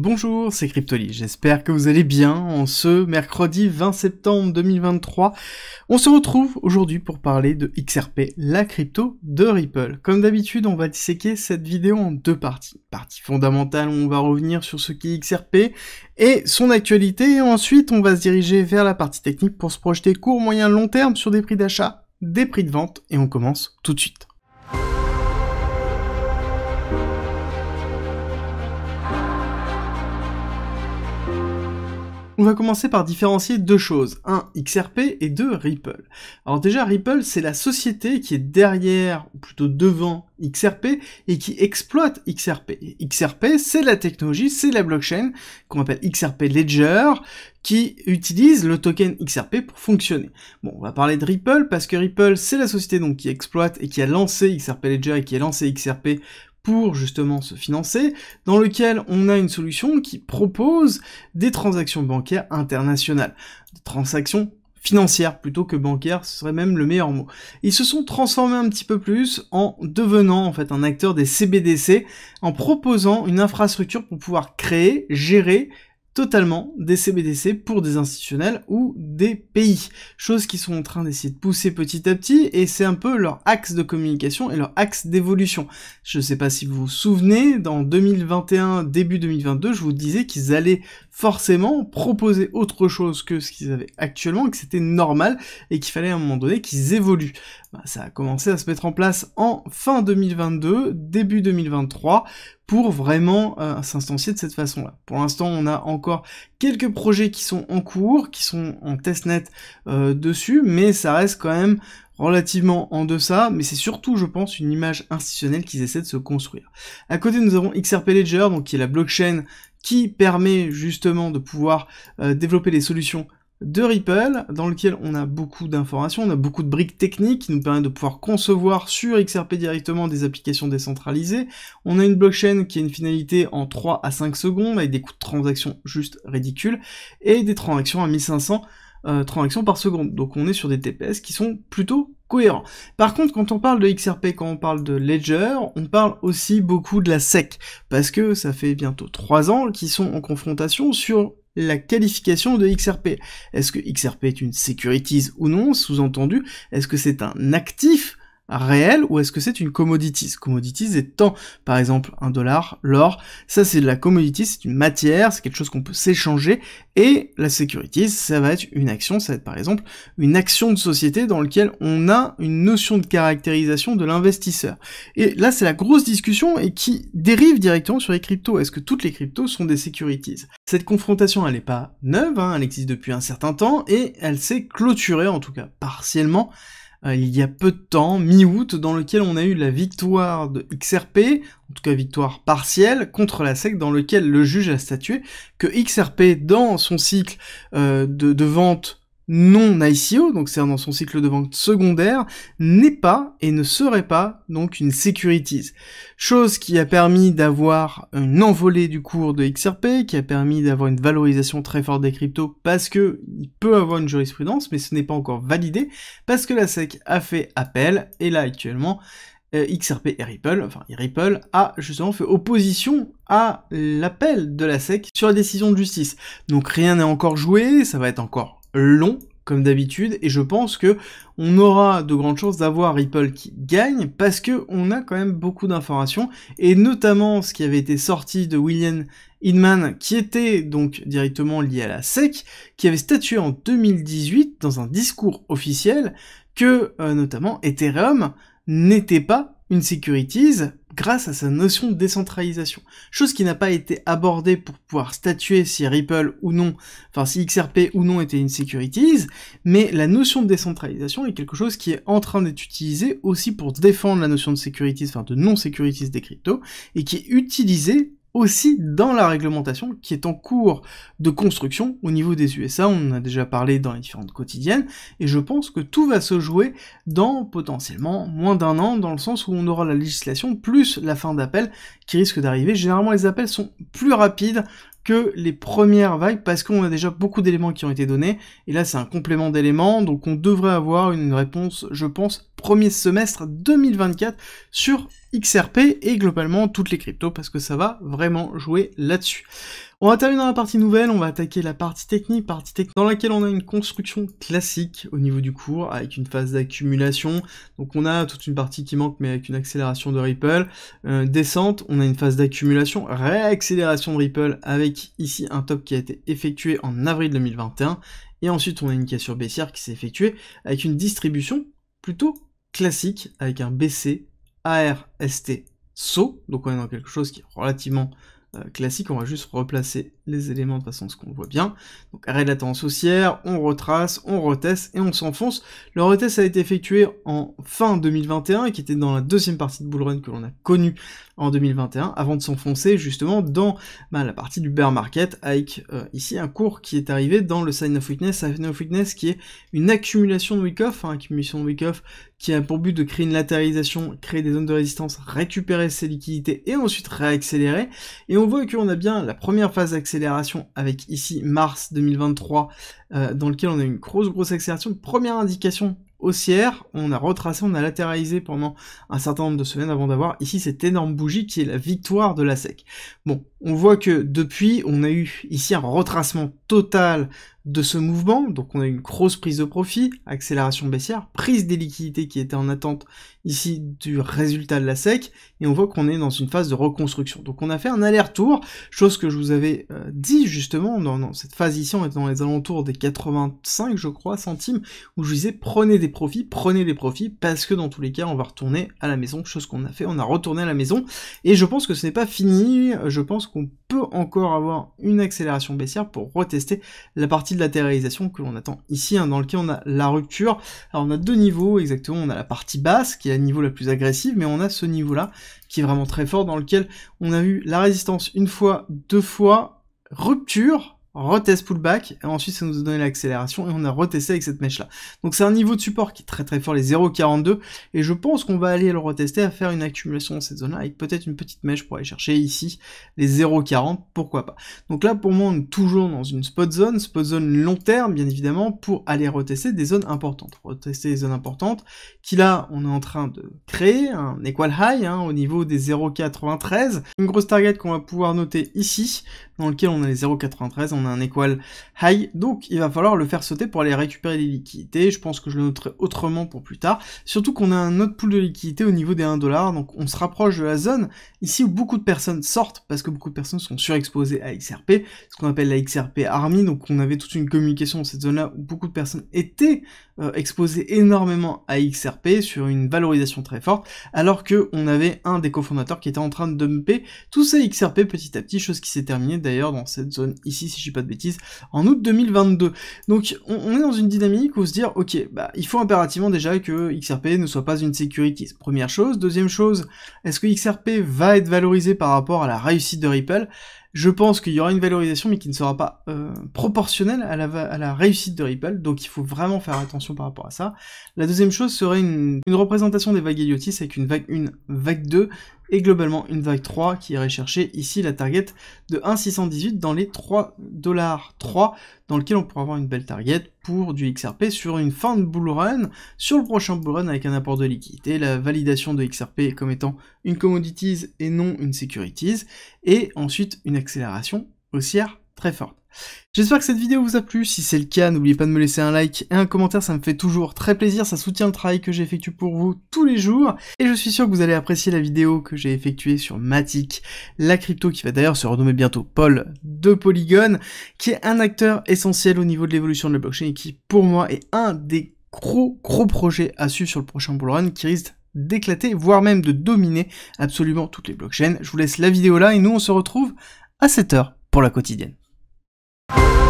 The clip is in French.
Bonjour, c'est Cryptoly, j'espère que vous allez bien en ce mercredi 20 septembre 2023. On se retrouve aujourd'hui pour parler de XRP, la crypto de Ripple. Comme d'habitude, on va disséquer cette vidéo en deux parties. Partie fondamentale on va revenir sur ce qu'est XRP et son actualité, et ensuite on va se diriger vers la partie technique pour se projeter court, moyen, long terme sur des prix d'achat, des prix de vente, et on commence tout de suite. On va commencer par différencier deux choses, un XRP et deux Ripple. Alors déjà Ripple c'est la société qui est derrière, ou plutôt devant XRP et qui exploite XRP. XRP c'est la technologie, c'est la blockchain qu'on appelle XRP Ledger qui utilise le token XRP pour fonctionner. Bon, on va parler de Ripple parce que Ripple c'est la société donc qui exploite et qui a lancé XRP Ledger et qui a lancé XRP pour justement se financer, dans lequel on a une solution qui propose des transactions bancaires internationales, des transactions financières plutôt que bancaires, ce serait même le meilleur mot. Ils se sont transformés un petit peu plus en devenant en fait un acteur des CBDC, en proposant une infrastructure pour pouvoir créer, gérer totalement des CBDC pour des institutionnels ou des pays. Chose qui sont en train d'essayer de pousser petit à petit et c'est un peu leur axe de communication et leur axe d'évolution. Je ne sais pas si vous vous souvenez, dans 2021, début 2022, je vous disais qu'ils allaient forcément proposer autre chose que ce qu'ils avaient actuellement, que c'était normal et qu'il fallait à un moment donné qu'ils évoluent. Bah, ça a commencé à se mettre en place en fin 2022, début 2023, pour vraiment euh, s'instancier de cette façon-là. Pour l'instant, on a encore quelques projets qui sont en cours, qui sont en testnet net euh, dessus, mais ça reste quand même relativement en deçà, mais c'est surtout, je pense, une image institutionnelle qu'ils essaient de se construire. À côté, nous avons XRP Ledger, donc qui est la blockchain qui permet justement de pouvoir euh, développer les solutions de Ripple, dans lequel on a beaucoup d'informations, on a beaucoup de briques techniques qui nous permettent de pouvoir concevoir sur XRP directement des applications décentralisées. On a une blockchain qui a une finalité en 3 à 5 secondes, avec des coûts de transaction juste ridicules, et des transactions à 1500 euh, transactions par seconde. Donc on est sur des TPS qui sont plutôt cohérent. Par contre, quand on parle de XRP, quand on parle de Ledger, on parle aussi beaucoup de la SEC, parce que ça fait bientôt trois ans qu'ils sont en confrontation sur la qualification de XRP. Est-ce que XRP est une securities ou non Sous-entendu, est-ce que c'est un actif Réel ou est-ce que c'est une commodities Commodities étant par exemple un dollar, l'or, ça c'est de la commodities, c'est une matière, c'est quelque chose qu'on peut s'échanger et la securities, ça va être une action, ça va être par exemple une action de société dans laquelle on a une notion de caractérisation de l'investisseur. Et là c'est la grosse discussion et qui dérive directement sur les cryptos. Est-ce que toutes les cryptos sont des securities Cette confrontation elle n'est pas neuve, hein, elle existe depuis un certain temps et elle s'est clôturée en tout cas partiellement euh, il y a peu de temps, mi-août, dans lequel on a eu la victoire de XRP, en tout cas victoire partielle, contre la SEC, dans lequel le juge a statué que XRP, dans son cycle euh, de vente non ICO, donc c'est dans son cycle de vente secondaire, n'est pas et ne serait pas donc une securities. Chose qui a permis d'avoir un envolée du cours de XRP, qui a permis d'avoir une valorisation très forte des cryptos parce que il peut avoir une jurisprudence, mais ce n'est pas encore validé parce que la SEC a fait appel et là actuellement euh, XRP et Ripple, enfin Ripple, a justement fait opposition à l'appel de la SEC sur la décision de justice. Donc rien n'est encore joué, ça va être encore long comme d'habitude et je pense que on aura de grandes chances d'avoir Ripple qui gagne parce que on a quand même beaucoup d'informations et notamment ce qui avait été sorti de William Hinman, qui était donc directement lié à la SEC qui avait statué en 2018 dans un discours officiel que euh, notamment Ethereum n'était pas une securities grâce à sa notion de décentralisation, chose qui n'a pas été abordée pour pouvoir statuer si Ripple ou non, enfin si XRP ou non était une securities, mais la notion de décentralisation est quelque chose qui est en train d'être utilisé aussi pour défendre la notion de securities, enfin de non securities des cryptos, et qui est utilisée aussi dans la réglementation qui est en cours de construction au niveau des USA, on en a déjà parlé dans les différentes quotidiennes, et je pense que tout va se jouer dans potentiellement moins d'un an, dans le sens où on aura la législation plus la fin d'appel qui risque d'arriver. Généralement les appels sont plus rapides, que les premières vagues parce qu'on a déjà beaucoup d'éléments qui ont été donnés. Et là, c'est un complément d'éléments. Donc, on devrait avoir une réponse, je pense, premier semestre 2024 sur XRP et globalement toutes les cryptos parce que ça va vraiment jouer là-dessus. On va terminer dans la partie nouvelle, on va attaquer la partie technique, partie technique dans laquelle on a une construction classique au niveau du cours, avec une phase d'accumulation, donc on a toute une partie qui manque mais avec une accélération de ripple, euh, descente, on a une phase d'accumulation, réaccélération de ripple avec ici un top qui a été effectué en avril 2021, et ensuite on a une cassure baissière qui s'est effectuée avec une distribution plutôt classique, avec un BC, AR, ST, so, donc on est dans quelque chose qui est relativement euh, classique, on va juste replacer les éléments de façon à ce qu'on voit bien. Donc arrêt de la tendance haussière, on retrace, on reteste et on s'enfonce. Le retest a été effectué en fin 2021, qui était dans la deuxième partie de run que l'on a connue en 2021, avant de s'enfoncer justement dans bah, la partie du bear market, avec euh, ici un cours qui est arrivé dans le sign of weakness, sign of weakness qui est une accumulation de week-off, hein, accumulation de off qui a pour but de créer une latéralisation, créer des zones de résistance, récupérer ses liquidités et ensuite réaccélérer. Et on voit qu'on a bien la première phase d'accélération avec ici mars 2023 euh, dans lequel on a une grosse grosse accélération. Première indication haussière, on a retracé, on a latéralisé pendant un certain nombre de semaines avant d'avoir ici cette énorme bougie qui est la victoire de la SEC. Bon, on voit que depuis, on a eu ici un retracement total de ce mouvement, donc on a eu une grosse prise de profit, accélération baissière, prise des liquidités qui était en attente ici du résultat de la SEC, et on voit qu'on est dans une phase de reconstruction. Donc on a fait un aller-retour, chose que je vous avais euh, dit justement dans, cette phase ici, on est dans les alentours des 85, je crois, centimes, où je disais prenez des profits, prenez des profits, parce que dans tous les cas, on va retourner à la maison, chose qu'on a fait, on a retourné à la maison, et je pense que ce n'est pas fini, je pense qu'on peut encore avoir une accélération baissière pour retester la partie de latéralisation que l'on attend ici, hein. dans lequel on a la rupture. Alors on a deux niveaux exactement, on a la partie basse qui est le niveau la plus agressive, mais on a ce niveau-là qui est vraiment très fort, dans lequel on a eu la résistance une fois, deux fois, rupture, retest pullback, et ensuite ça nous a donné l'accélération, et on a retesté avec cette mèche là. Donc c'est un niveau de support qui est très très fort, les 0,42, et je pense qu'on va aller le retester à faire une accumulation dans cette zone là, avec peut-être une petite mèche pour aller chercher ici les 0,40, pourquoi pas. Donc là pour moi on est toujours dans une spot zone, spot zone long terme bien évidemment, pour aller retester des zones importantes. Retester les zones importantes, qui là on est en train de créer un equal high hein, au niveau des 0,93, une grosse target qu'on va pouvoir noter ici, dans lequel on a les 0,93 on a un équal high, donc il va falloir le faire sauter pour aller récupérer des liquidités, je pense que je le noterai autrement pour plus tard, surtout qu'on a un autre pool de liquidités au niveau des 1$, donc on se rapproche de la zone ici où beaucoup de personnes sortent, parce que beaucoup de personnes sont surexposées à XRP, ce qu'on appelle la XRP Army, donc on avait toute une communication dans cette zone-là où beaucoup de personnes étaient euh, exposées énormément à XRP sur une valorisation très forte, alors que on avait un des cofondateurs qui était en train de dumper tous ces XRP petit à petit, chose qui s'est terminée d'ailleurs dans cette zone ici si pas de bêtises, en août 2022. Donc on, est dans une dynamique où se dire, ok, bah, il faut impérativement déjà que XRP ne soit pas une sécurité. Première chose. Deuxième chose, est-ce que XRP va être valorisé par rapport à la réussite de Ripple je pense qu'il y aura une valorisation, mais qui ne sera pas euh, proportionnelle à la, réussite de Ripple, donc il faut vraiment faire attention par rapport à ça. La deuxième chose serait une, représentation des vagues Iotis avec une vague 1, vague 2, et globalement une vague 3 qui irait chercher ici la target de 1,618 dans les 3 dans lequel on pourra avoir une belle target pour du XRP sur une fin de bull run, sur le prochain bull run avec un apport de liquidité, la validation de XRP comme étant une commodities et non une securities, et ensuite une accélération haussière très forte. J'espère que cette vidéo vous a plu, si c'est le cas n'oubliez pas de me laisser un like et un commentaire, ça me fait toujours très plaisir, ça soutient le travail que j'effectue pour vous tous les jours, et je suis sûr que vous allez apprécier la vidéo que j'ai effectuée sur Matic, la crypto qui va d'ailleurs se renommer bientôt Paul de Polygon, qui est un acteur essentiel au niveau de l'évolution de la blockchain et qui pour moi est un des gros gros projets à suivre sur le prochain bullrun qui risque d'éclater, voire même de dominer absolument toutes les blockchains. Je vous laisse la vidéo là et nous on se retrouve à 7h pour la quotidienne. you